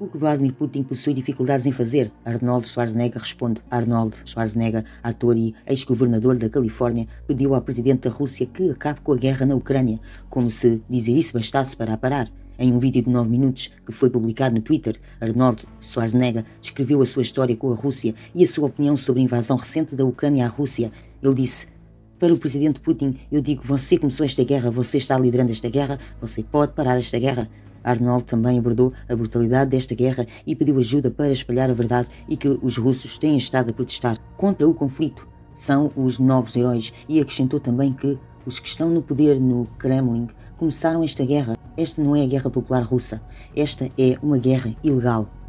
O que Vladimir Putin possui dificuldades em fazer? Arnold Schwarzenegger responde. Arnold Schwarzenegger, ator e ex-governador da Califórnia, pediu ao presidente da Rússia que acabe com a guerra na Ucrânia, como se dizer isso bastasse para a parar. Em um vídeo de 9 minutos que foi publicado no Twitter, Arnold Schwarzenegger descreveu a sua história com a Rússia e a sua opinião sobre a invasão recente da Ucrânia à Rússia. Ele disse: Para o presidente Putin, eu digo: você começou esta guerra, você está liderando esta guerra, você pode parar esta guerra. Arnold também abordou a brutalidade desta guerra e pediu ajuda para espalhar a verdade e que os russos têm estado a protestar contra o conflito. São os novos heróis e acrescentou também que os que estão no poder no Kremlin começaram esta guerra. Esta não é a guerra popular russa, esta é uma guerra ilegal.